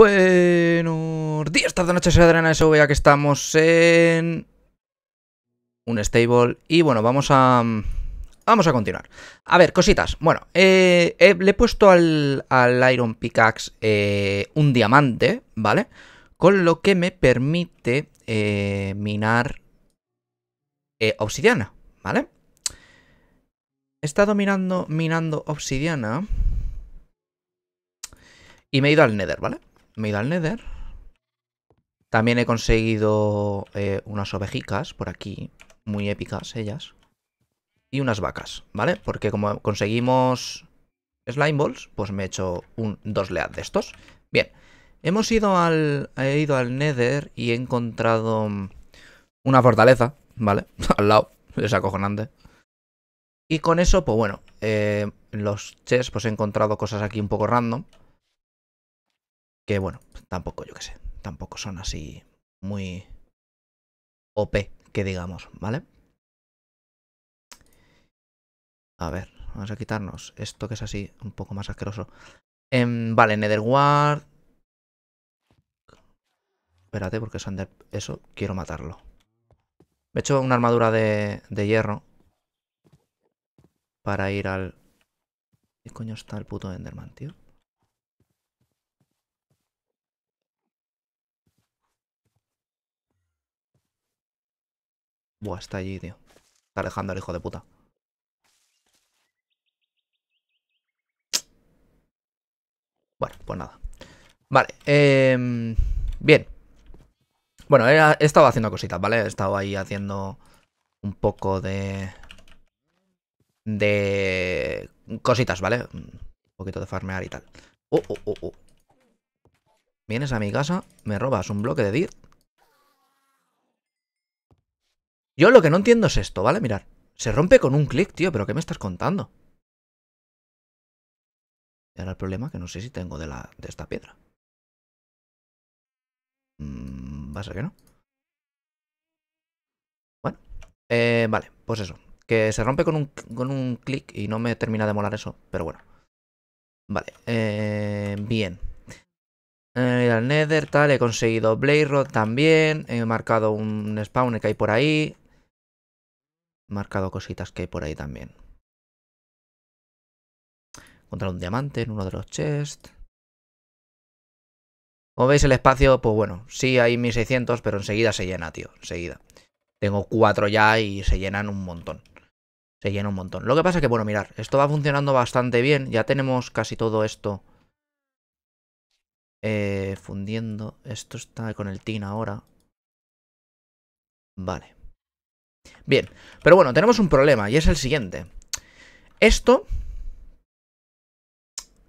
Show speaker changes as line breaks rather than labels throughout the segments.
Buenos días, tarde, noches, soy eso SOV, ya que estamos en un stable. Y bueno, vamos a... Vamos a continuar. A ver, cositas. Bueno, eh, eh, le he puesto al, al Iron Pickaxe eh, un diamante, ¿vale? Con lo que me permite minar obsidiana, ¿vale? He estado minando obsidiana y me he ido al Nether, ¿vale? me he ido al Nether. También he conseguido eh, unas ovejicas por aquí, muy épicas ellas. Y unas vacas, ¿vale? Porque como conseguimos slime balls, pues me he hecho un dos lead de estos. Bien, hemos ido al, he ido al Nether y he encontrado una fortaleza, ¿vale? al lado, es acojonante. Y con eso, pues bueno, eh, los chests pues he encontrado cosas aquí un poco random. Que bueno, tampoco, yo que sé, tampoco son así muy OP, que digamos, ¿vale? A ver, vamos a quitarnos esto que es así, un poco más asqueroso. Eh, vale, Netherward. Espérate, porque Sander, eso, quiero matarlo. Me he hecho una armadura de, de hierro. Para ir al... ¿Qué coño está el puto Enderman, tío? Buah, está allí, tío. Está alejando al hijo de puta. Bueno, pues nada. Vale, em, bien. Bueno, he, estado haciendo cositas, ¿vale? He estado ahí haciendo un poco de... De... Cositas, ¿vale? Un poquito de farmear y tal. Oh, oh, oh, oh. Vienes a mi casa, me robas un bloque de dirt. Yo lo que no entiendo es esto, ¿vale? Mirar. Se rompe con un clic, tío, pero ¿qué me estás contando? Y ahora el problema que no sé si tengo de, la, de esta piedra. Mm, vas a que no. Bueno. Eh, vale, pues eso. Que se rompe con un, con un clic y no me termina de molar eso, pero bueno. Vale, eh, bien. Eh, el Nether, tal, he conseguido Blade Rod también. He marcado un spawner que hay por ahí marcado cositas que hay por ahí también. Encontrar un diamante en uno de los chests. Como veis el espacio, pues bueno, sí hay 1600, pero enseguida se llena, tío, enseguida. Tengo cuatro ya y se llenan un montón. Se llena un montón. Lo que pasa es que, bueno, mirar, esto va funcionando bastante bien. Ya tenemos casi todo esto eh, fundiendo. Esto está con el tin ahora. Vale. Bien, pero bueno, tenemos un problema y es el siguiente. Esto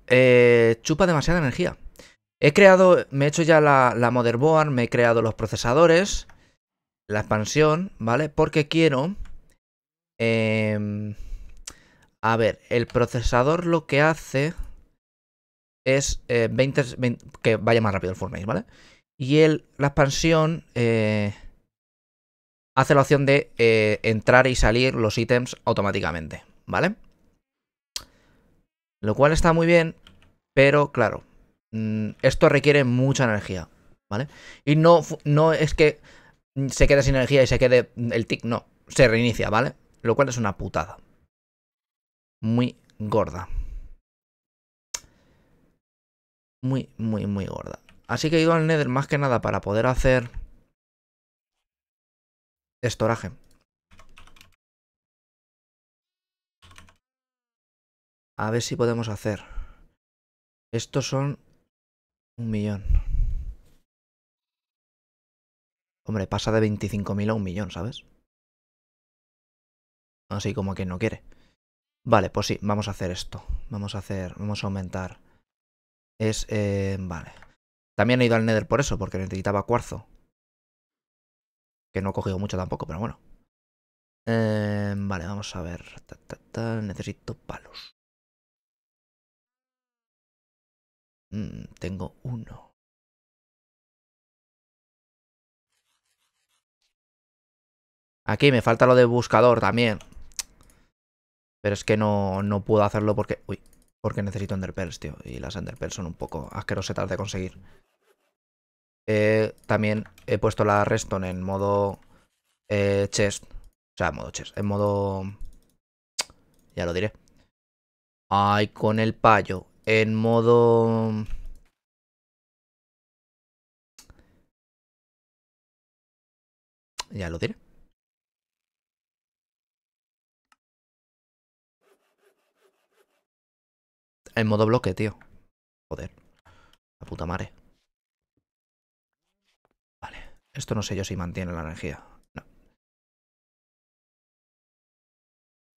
eh, chupa demasiada energía. He creado, me he hecho ya la, motherboard, me he creado los procesadores, la expansión, ¿vale? Porque quiero... Em, a ver, el procesador lo que hace es 20, eh, que vaya más rápido el Fortnite, ¿vale? Y el, la expansión eh, hace la opción de eh, entrar y salir los ítems automáticamente, ¿vale? Lo cual está muy bien, pero claro, mm, esto requiere mucha energía, ¿vale? Y no, no es que se quede sin energía y se quede el tick, no, se reinicia, ¿vale? Lo cual es una putada. Muy gorda. Muy, muy, muy gorda. Así que he ido al Nether más que nada para poder hacer estoraje
A ver si podemos hacer. Estos son un millón.
Hombre, pasa de 25.000 a un millón, ¿sabes? Así como quien no quiere. Vale, pues sí, vamos a hacer esto. Vamos a hacer, vamos a aumentar. Es, eh, vale. También he ido al Nether por eso, porque necesitaba cuarzo. Que no he cogido mucho tampoco, pero bueno. Eh, vale, vamos a ver. Necesito palos.
Mm, tengo uno.
Aquí me falta lo de buscador también. Pero es que no, no puedo hacerlo porque... Uy, porque necesito enderpearls, tío. Y las enderpearls son un poco asquerosas de conseguir. Eh, también he puesto la Reston en modo eh, chest. O sea, en modo chest. En modo... Ya lo diré. Ay, con el payo. En modo...
Ya lo diré. En modo bloque, tío. Joder. La puta madre. Esto no sé yo si mantiene la energía. No.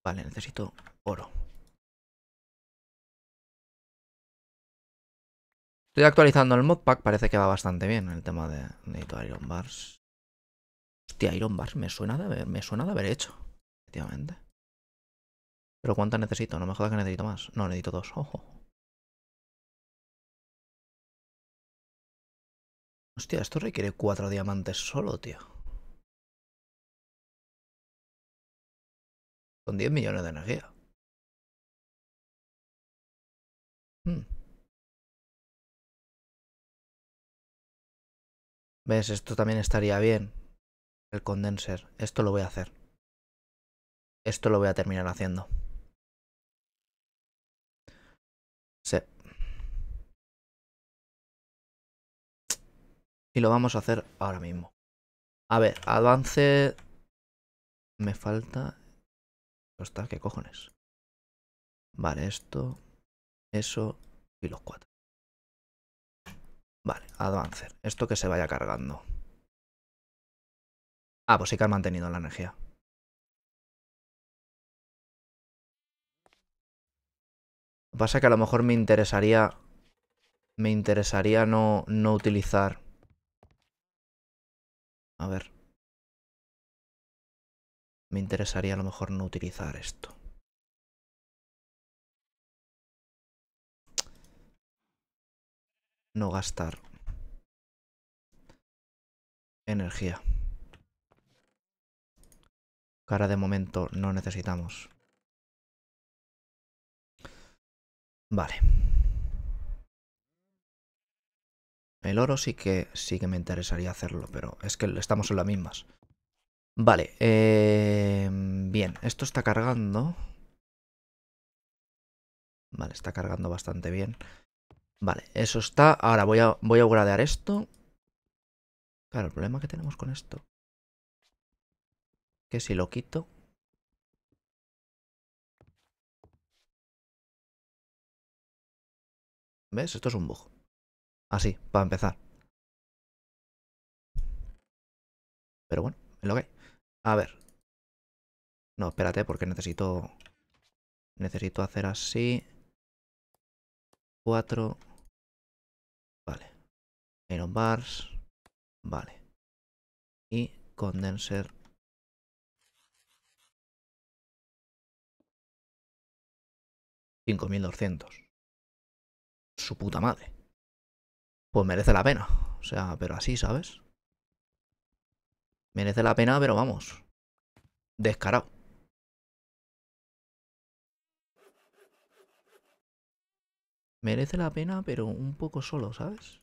Vale, necesito oro.
Estoy actualizando el modpack, parece que va bastante bien el tema de... Necesito Iron Bars. Hostia, Iron Bars me suena de haber, me suena de haber hecho, efectivamente. Pero ¿cuántas necesito? No me jodas que necesito más. No, necesito dos, ojo.
Hostia, esto requiere cuatro diamantes solo, tío. Con 10 millones de energía. Hmm. ¿Ves? Esto también
estaría bien. El condenser. Esto lo voy a hacer. Esto lo voy a terminar haciendo. Y lo vamos a hacer
ahora mismo. A ver, avance... Me falta... Está, ¿qué cojones? Vale, esto, eso y los cuatro. Vale, avance. Esto que se vaya cargando. Ah, pues sí que ha mantenido la energía.
Lo que pasa es que a lo mejor me interesaría... Me interesaría no, no utilizar a ver. Me interesaría a lo mejor no
utilizar esto.
No gastar energía. Cara de momento no necesitamos. Vale. El oro sí que, sí que me interesaría hacerlo, pero es que estamos en las mismas. Vale, em, bien, esto está cargando. Vale, está cargando bastante bien. Vale, eso está. Ahora voy a, voy a gradear esto. Claro, el problema que tenemos con esto. Que si lo quito...
¿Ves? Esto es un bug. Así, para empezar. Pero bueno, es lo que hay. A ver. No, espérate, porque necesito... Necesito hacer así. Cuatro Vale. Iron bars. Vale. Y condenser. $5.200.
Su puta madre pues merece la pena. O sea, pero así, ¿sabes? Merece la pena, pero vamos. Descarado. Merece la pena, pero un poco solo, ¿sabes?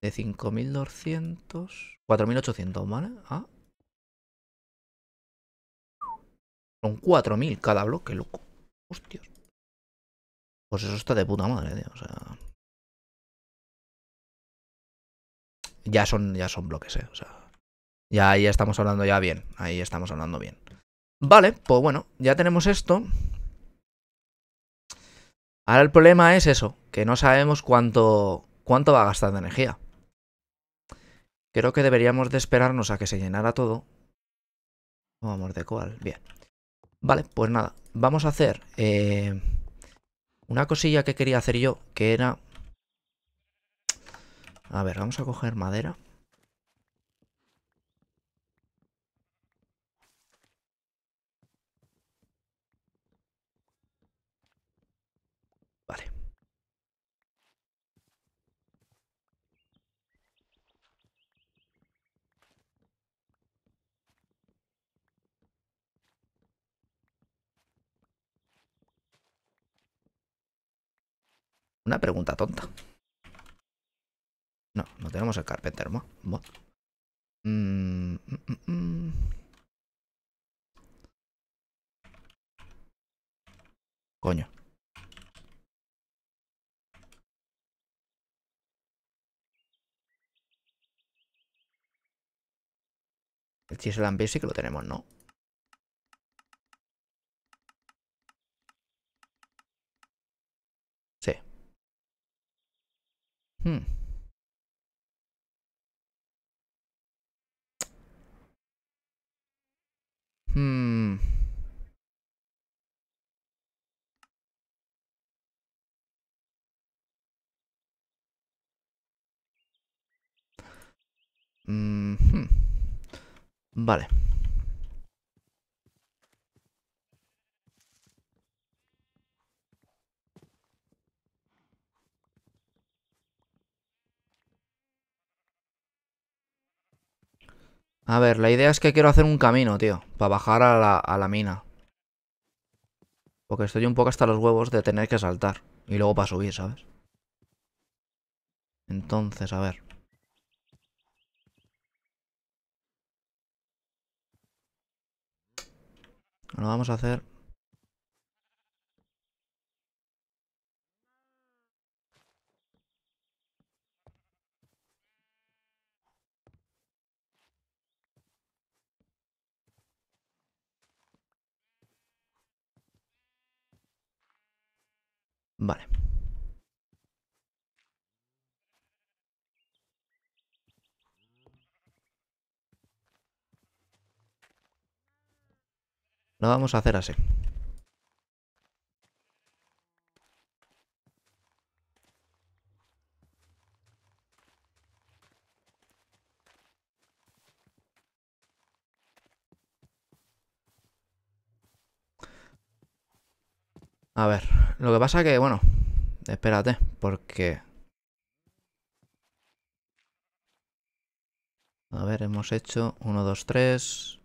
De 5.200... 4.800, ¿vale? Ah. Son 4.000 cada bloque, loco. Hostias. Pues eso está de puta madre, tío. O sea... ya son, ya son bloques, ¿eh? O sea, ya ahí estamos hablando ya bien, ahí estamos hablando bien. Vale, pues bueno, ya tenemos esto. Ahora el problema es eso, que no sabemos cuánto, cuánto va a gastar de energía. Creo que deberíamos de esperarnos a que se llenara todo. Vamos oh, de cual, bien. Vale, pues nada, vamos a hacer eh, una cosilla que quería hacer yo, que era a ver, vamos a coger madera. Vale. Una pregunta tonta. No, no tenemos el Carpenter mm, mm, mm, Coño. El chisel and que lo tenemos, ¿no? Sí. Hmm.
Hmm.
Mm -hmm. Vale. A ver, la idea es que quiero hacer un camino, tío. Para bajar a la, a la mina. Porque estoy un poco hasta los huevos de tener que saltar. Y luego para subir, ¿sabes? Entonces, a ver. Lo vamos a hacer Vale. Lo vamos a hacer así. A ver, lo que pasa que, bueno, espérate, porque... A ver, hemos hecho 1, 2, 3...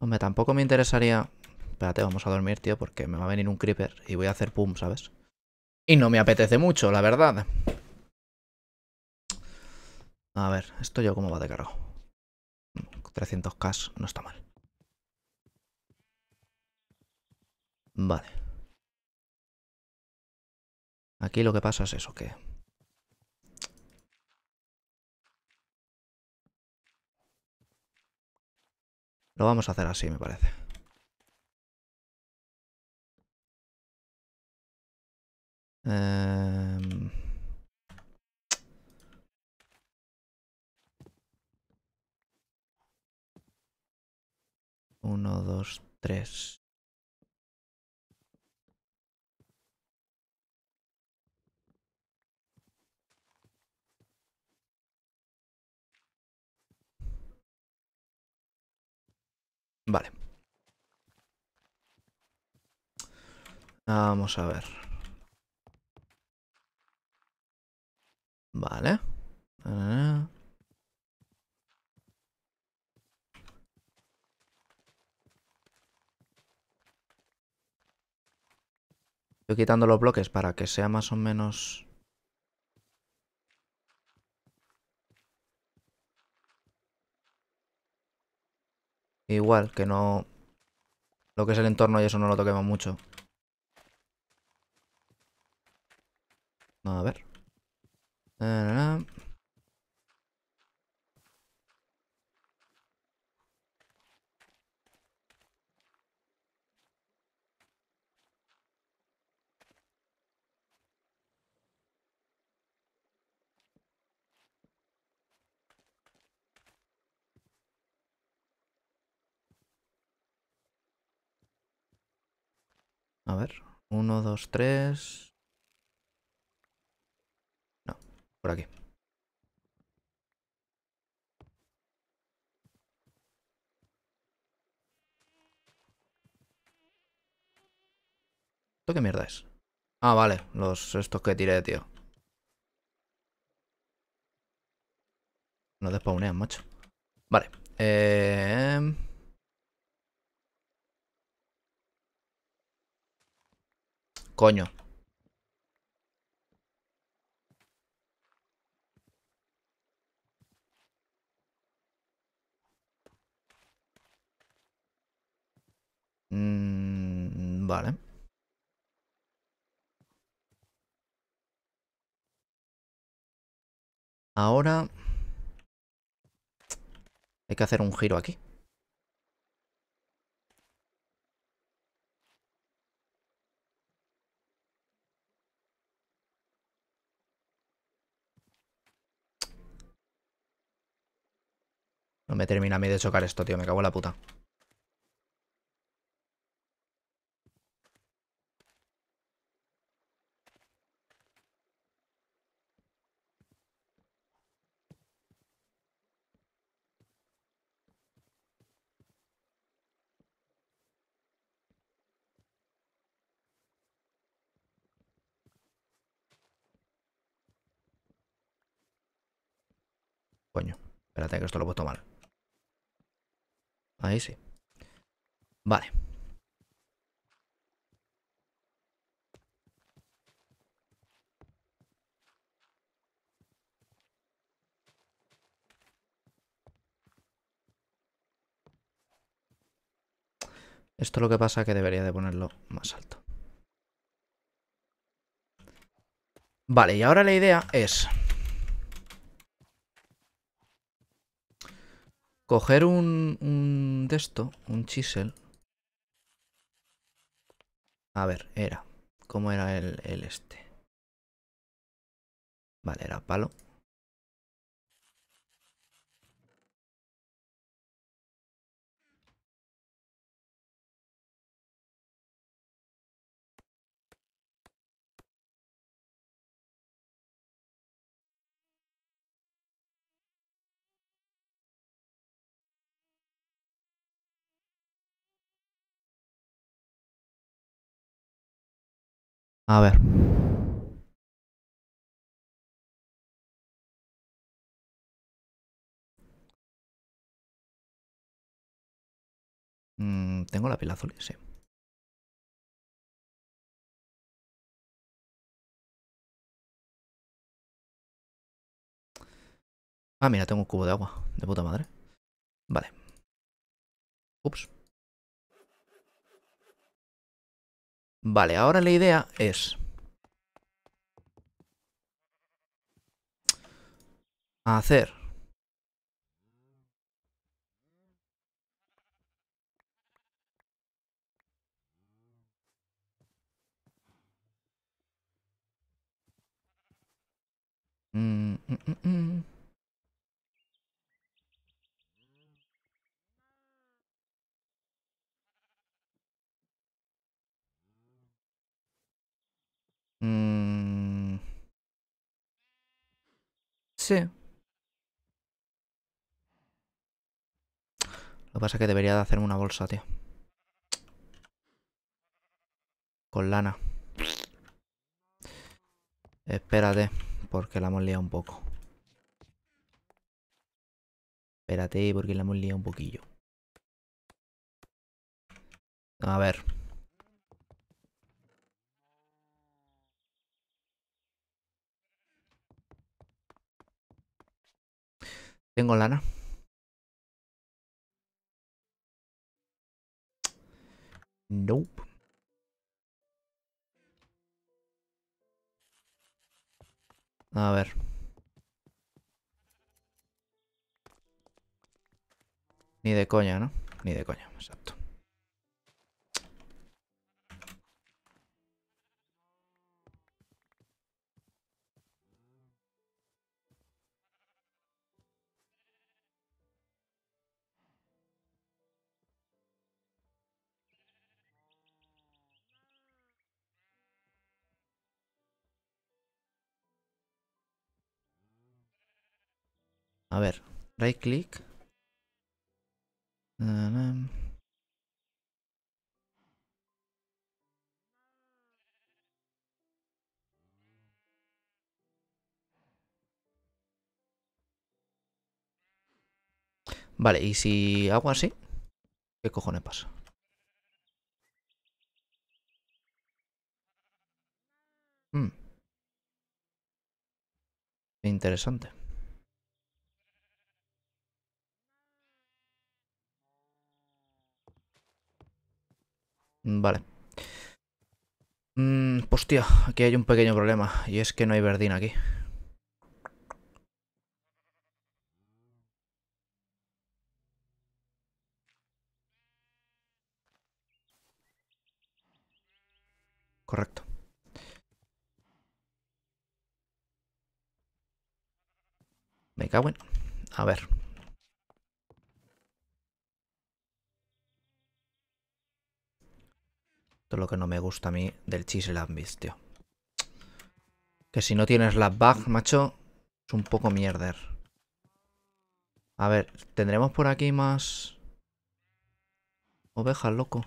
Hombre, tampoco me interesaría... Espérate, vamos a dormir, tío, porque me va a venir un creeper y voy a hacer pum, ¿sabes? Y no me apetece mucho, la verdad. A ver, esto yo cómo va de cargo. 300k no está mal. Vale. Aquí lo que pasa es eso, que...
Lo vamos a hacer así, me parece. Eh 1 2 3
Vale. Vamos a ver. Vale. Estoy quitando los bloques para que sea más o menos... Igual, que no... Lo que es el entorno y eso no lo toquemos mucho. A ver. A ver, 1, 2, 3... Por aquí. ¿Esto qué mierda es? Ah, vale, los estos que tiré, tío. No despaunean, macho. Vale. Eh... Coño. Ahora... Hay que hacer un giro aquí. No me termina a mí de chocar esto, tío. Me cago en la puta. Espérate, que esto lo he puesto mal. Ahí sí. Vale. Esto lo que pasa es que debería de ponerlo más alto. Vale, y ahora la idea es... Coger un, un de esto, un chisel. A ver, era. ¿Cómo era el, el este? Vale, era palo.
A ver. Mm, tengo la pila azul, sí. Ah, mira, tengo un cubo de agua. De puta madre. Vale.
Ups. Vale, ahora la idea es... Hacer...
Mm, mm, mm,
Mm. Sí. Lo que pasa es que debería de hacerme una bolsa, tío. Con lana. Espérate, porque la hemos liado un poco. Espérate, porque la hemos liado un poquillo. A ver. Tengo lana. Nope. A ver. Ni de coña, ¿no? Ni de coña, exacto. A ver, right click. Vale, y si hago así, ¿qué cojones pasa? Hmm. Interesante. Vale. Mm, hostia, pues, aquí hay un pequeño problema. Y es que no hay verdín aquí. Correcto. Me cago en... A ver, lo que no me gusta a mí del Chisel tío. Que si no tienes la bag, macho, es un poco mierder. A ver, ¿tendremos por aquí más ovejas, loco?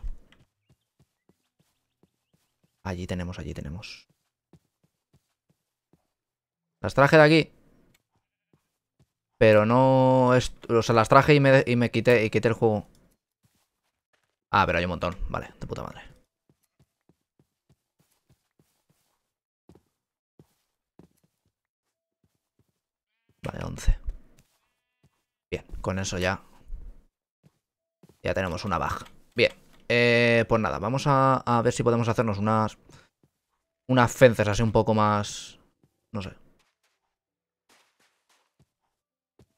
Allí tenemos, allí tenemos. Las traje de aquí. Pero no... O sea, las traje y me, y me quité, y quité el juego. Ah, pero hay un montón. Vale, de puta madre. Vale, 11. Bien, con eso ya... Ya tenemos una baja. Bien, eh, pues nada, vamos a, ver si podemos hacernos unas... Unas fences así un poco más... No sé.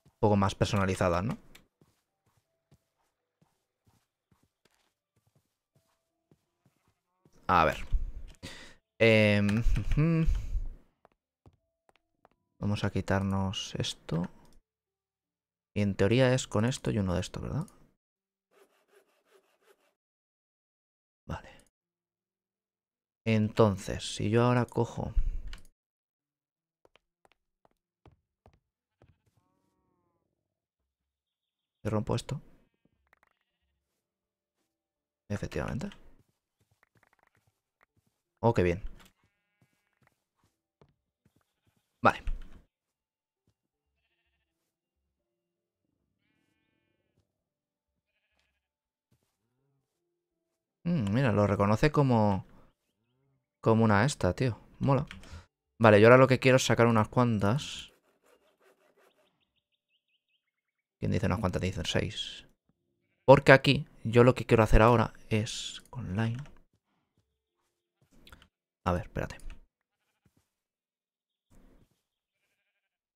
Un poco más personalizadas, ¿no? A ver. Eh, Vamos a quitarnos esto. Y en teoría es con esto y uno de estos, ¿verdad? Vale. Entonces, si yo ahora cojo... ¿Te rompo esto? Efectivamente. Oh, qué bien. Vale. Mm, mira, lo reconoce como... Como una esta, tío. Mola. Vale, yo ahora lo que quiero es sacar unas cuantas. ¿Quién dice unas cuantas? Dicen seis. Porque aquí, yo lo que quiero hacer ahora es... Con line. A ver, espérate.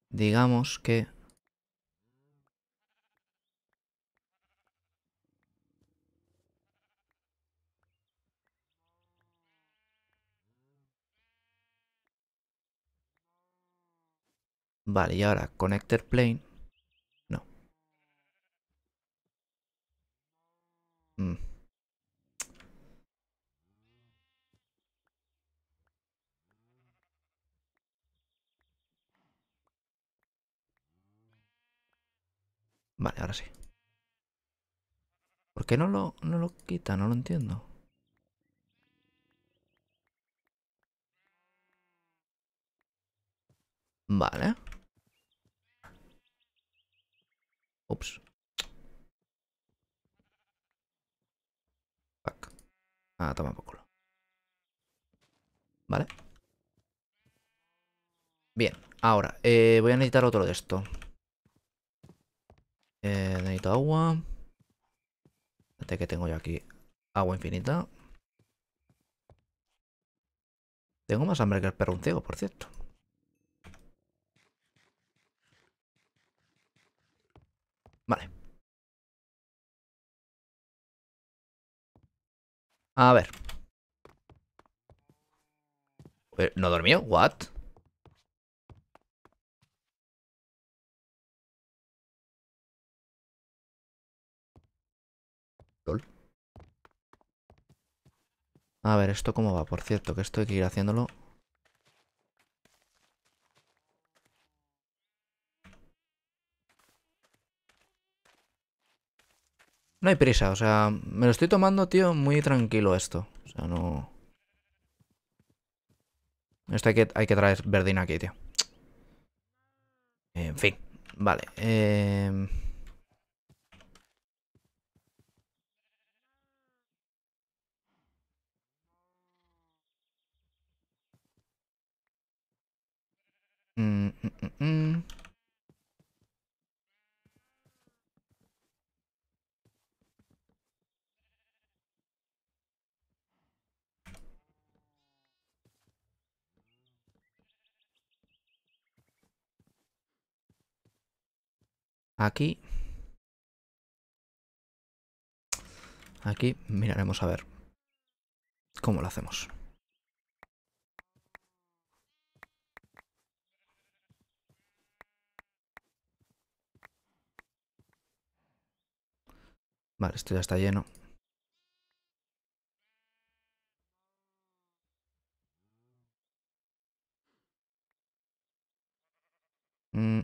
Digamos que... Vale, y ahora connector plane. No. Mm. Vale, ahora sí. ¿Por qué no lo, no lo quita? No lo entiendo. Vale. Ah, toma por Vale. Bien, ahora eh, voy a necesitar otro de esto. Eh, necesito agua. Fíjate este que tengo yo aquí agua infinita. Tengo más hambre que el perro un ciego, por cierto. Vale.
A ver. ¿No dormió? ¿What?
A ver, ¿esto cómo va? Por cierto, que esto hay que ir haciéndolo No hay prisa, o sea, me lo estoy tomando, tío, muy tranquilo esto. O sea, no... Esto hay que, hay que traer verdina aquí, tío. En fin, vale. Eh... Aquí. Aquí miraremos a ver cómo lo hacemos. Vale, esto ya está lleno. Mm.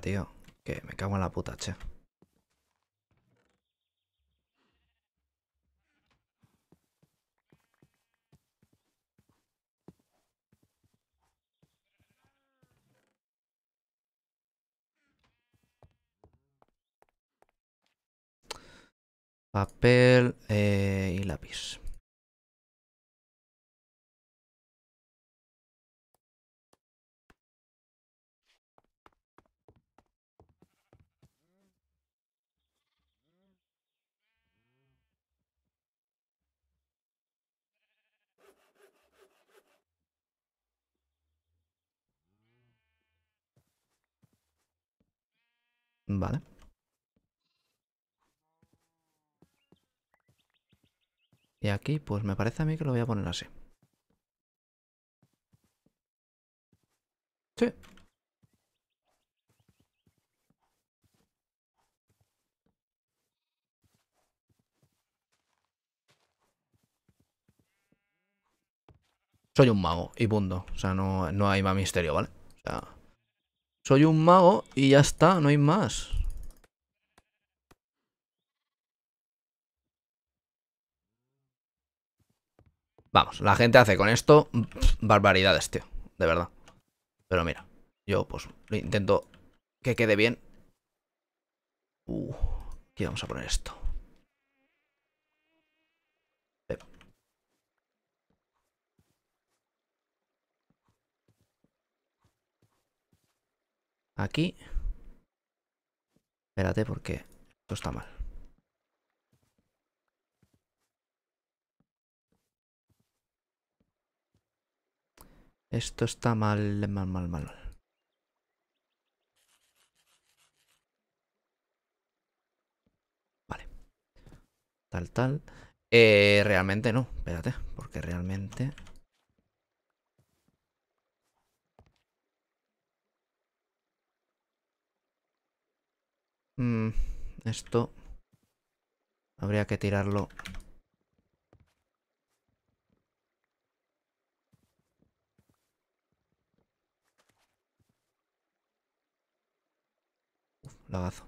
tío. Que me cago en la puta, che.
Papel eh, y lápiz.
Vale. Y aquí, pues me parece a mí que lo voy a poner así. Sí. Soy un mago y punto. O sea, no, hay más misterio, ¿vale? O sea... Soy un mago y ya está, no hay más. Vamos, la gente hace con esto barbaridades, tío. De verdad. Pero mira, yo pues intento que quede bien. Uh, aquí vamos a poner esto. Aquí. Espérate porque esto está mal. Esto está mal, mal, mal, mal. Vale. Tal, tal. Eh, realmente no, espérate, porque realmente... Mm, esto habría que tirarlo. Uf, lagazo.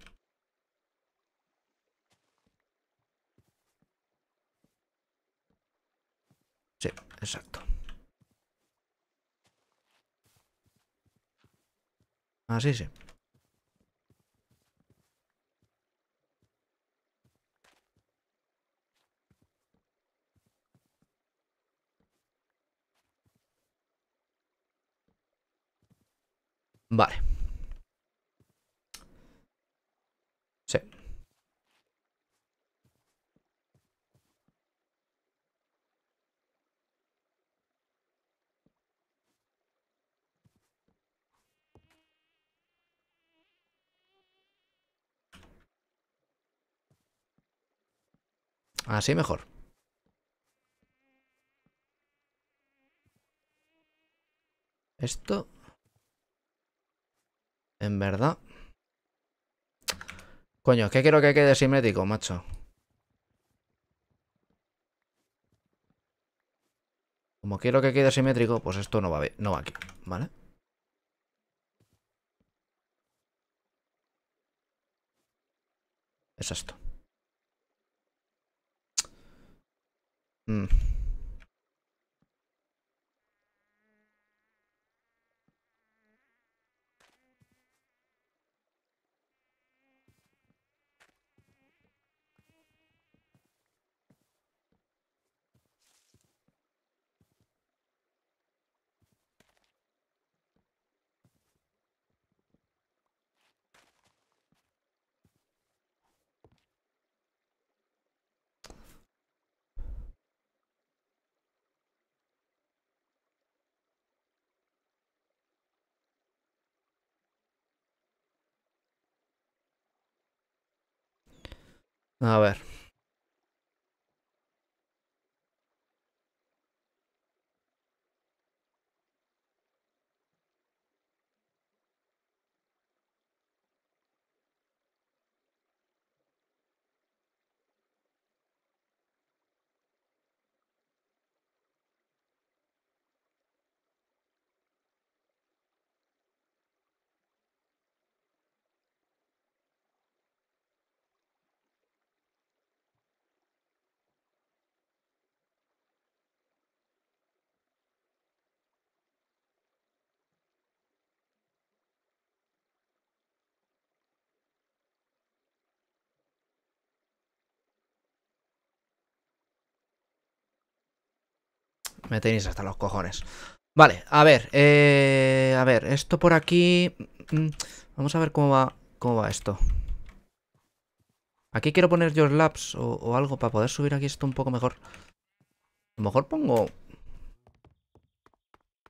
Sí, exacto. Así sí.
Vale. Sí. Así mejor. Esto en verdad. Coño, ¿qué quiero que quede simétrico, macho. Como quiero que quede simétrico, pues esto no va, bien, no va aquí, ¿vale? Es esto.
Mm. A ver.
Me tenéis hasta los cojones. Vale, a ver, eh, a ver, esto por aquí... Mm, vamos a ver cómo va, cómo va esto. Aquí quiero poner George Labs o, algo para poder subir aquí esto un poco mejor. A lo mejor pongo...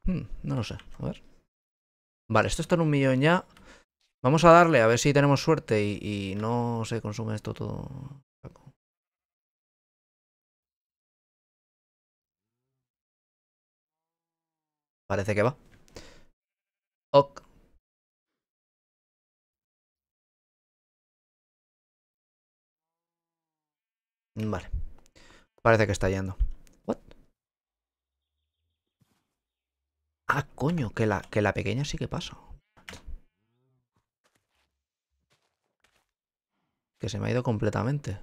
Hmm, no lo sé, a ver. Vale, esto está en un millón ya. Vamos a darle, a ver si tenemos suerte y no se consume esto todo
Parece que va. Ok. Vale.
Parece que está yendo. What? Ah, coño, que la, que la pequeña sí que pasa. Que se me ha ido completamente.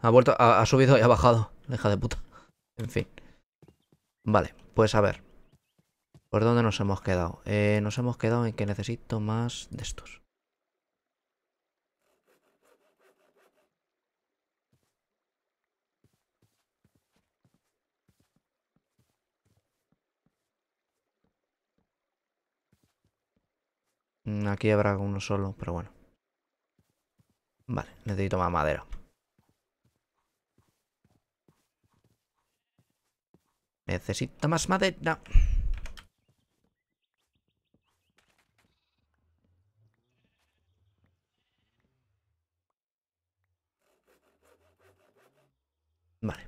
Ha vuelto, ha, subido y ha bajado. Deja de puta. En fin. Vale, pues a ver. ¿Por dónde nos hemos quedado? Eh, nos hemos quedado en que necesito más de estos. Mm, aquí habrá uno solo, pero bueno. Vale, necesito más madera. Necesita más madera. Vale.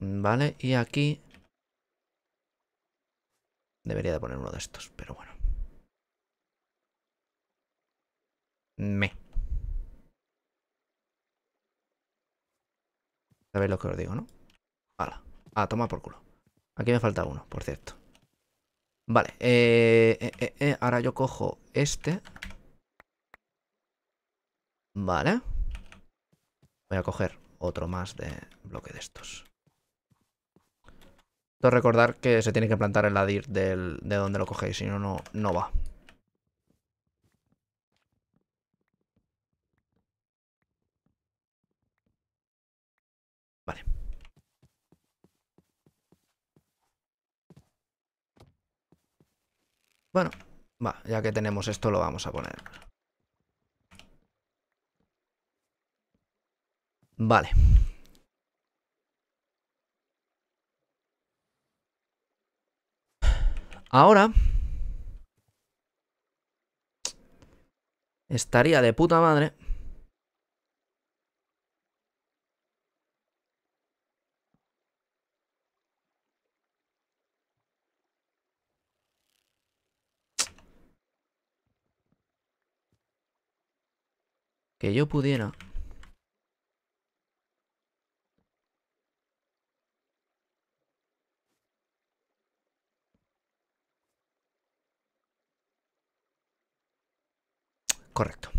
Vale, y aquí... Debería de poner uno de estos, pero bueno. Me. Sabéis lo que os digo, ¿no? Hala. Ah, toma por culo. Aquí me falta uno, por cierto. Vale, eh, eh, eh, eh ahora yo cojo este. Vale. Voy a coger otro más de bloque de estos. Esto recordar que se tiene que plantar el ladir de donde lo cogéis, si no, no va. Bueno, va, ya que tenemos esto lo vamos a poner. Vale. Ahora... Estaría de puta madre que yo pudiera. Correcto.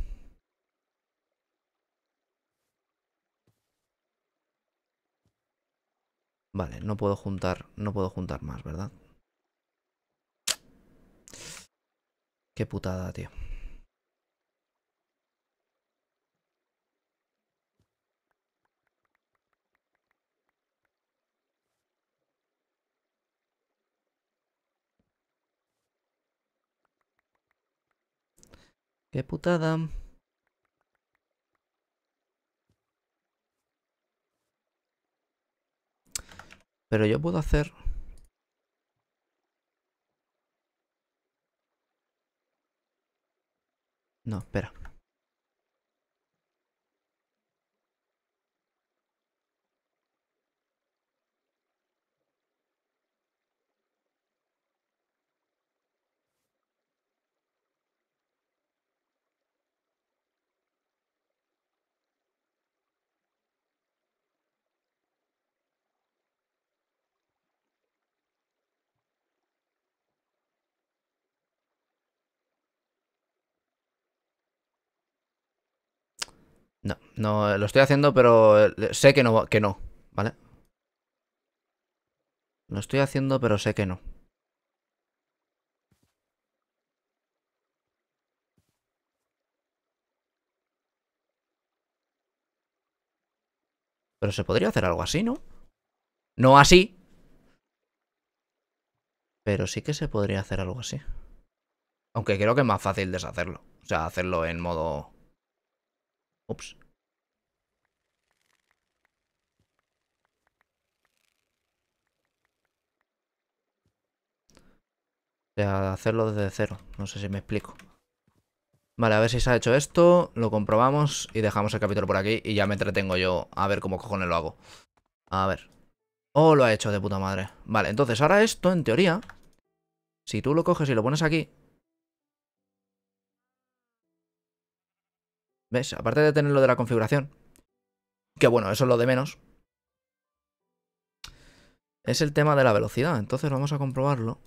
Vale, no puedo juntar, no puedo juntar más, ¿verdad? Qué putada, tío. Qué putada. Pero yo puedo hacer... No, espera. No, lo estoy haciendo, pero eh, sé que no, que no, ¿vale? Lo estoy haciendo, pero sé que no. Pero se podría hacer algo así, ¿no? No así. Pero sí que se podría hacer algo así. Aunque creo que es más fácil deshacerlo. O sea, hacerlo en modo... Ups. O sea, hacerlo desde cero. No sé si me explico. Vale, a ver si se ha hecho esto. Lo comprobamos y dejamos el capítulo por aquí. Y ya me entretengo yo a ver cómo cojones lo hago. A ver. Oh, lo ha hecho de puta madre. Vale, entonces ahora esto, en teoría... Si tú lo coges y lo pones aquí... ¿Ves? Aparte de tener lo de la configuración. Que bueno, eso es lo de menos. Es el tema de la velocidad. Entonces vamos a comprobarlo.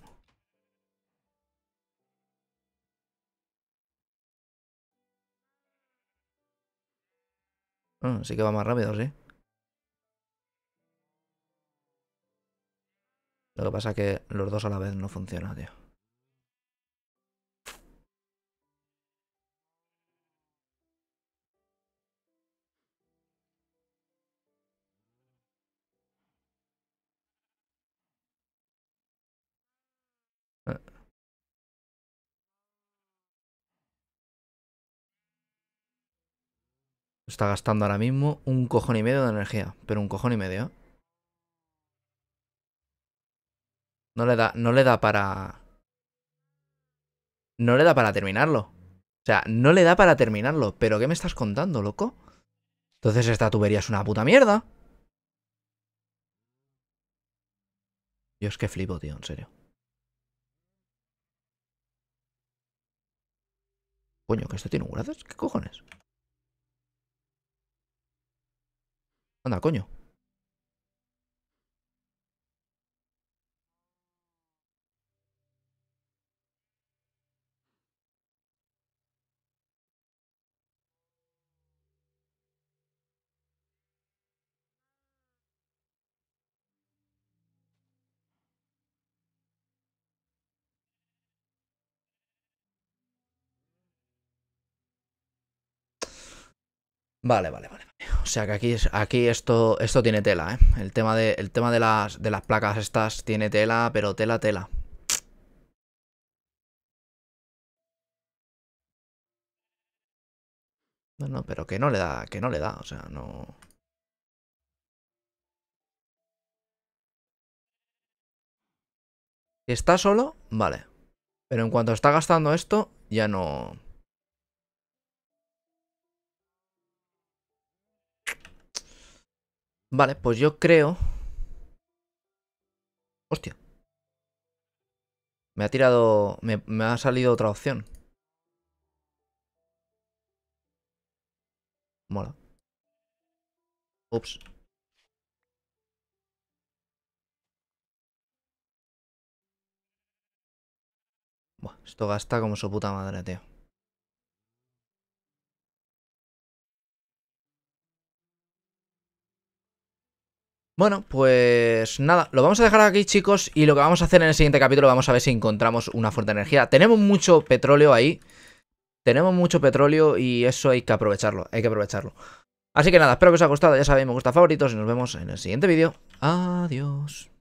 Mm, sí que va más rápido, sí. Lo que pasa es que los dos a la vez no funciona, tío. Está gastando ahora mismo un cojón y medio de energía. Pero un cojón y medio. ¿eh? No le da, no le da para... No le da para terminarlo. O sea, no le da para terminarlo. ¿Pero qué me estás contando, loco? Entonces esta tubería es una puta mierda. Yo es que flipo, tío, en serio. Coño, que esto tiene un grados. ¿Qué cojones? Anda, coño. Vale, vale, vale. O sea que aquí, aquí esto, esto tiene tela, ¿eh? El tema, de, tema de, las, de las placas estas tiene tela, pero tela, tela. no, pero que no le da, que no le da, o sea, no... está solo, vale. Pero en cuanto está gastando esto, ya no... Vale, pues yo creo... Hostia. Me ha tirado... Me, ha salido otra opción. Mola. Ups. Buah, esto gasta como su puta madre, tío. Bueno, pues nada, lo vamos a dejar aquí chicos y lo que vamos a hacer en el siguiente capítulo vamos a ver si encontramos una fuerte de energía. Tenemos mucho petróleo ahí, tenemos mucho petróleo y eso hay que aprovecharlo, hay que aprovecharlo. Así que nada, espero que os haya gustado, ya sabéis, me gusta favoritos y nos vemos en el siguiente vídeo. Adiós.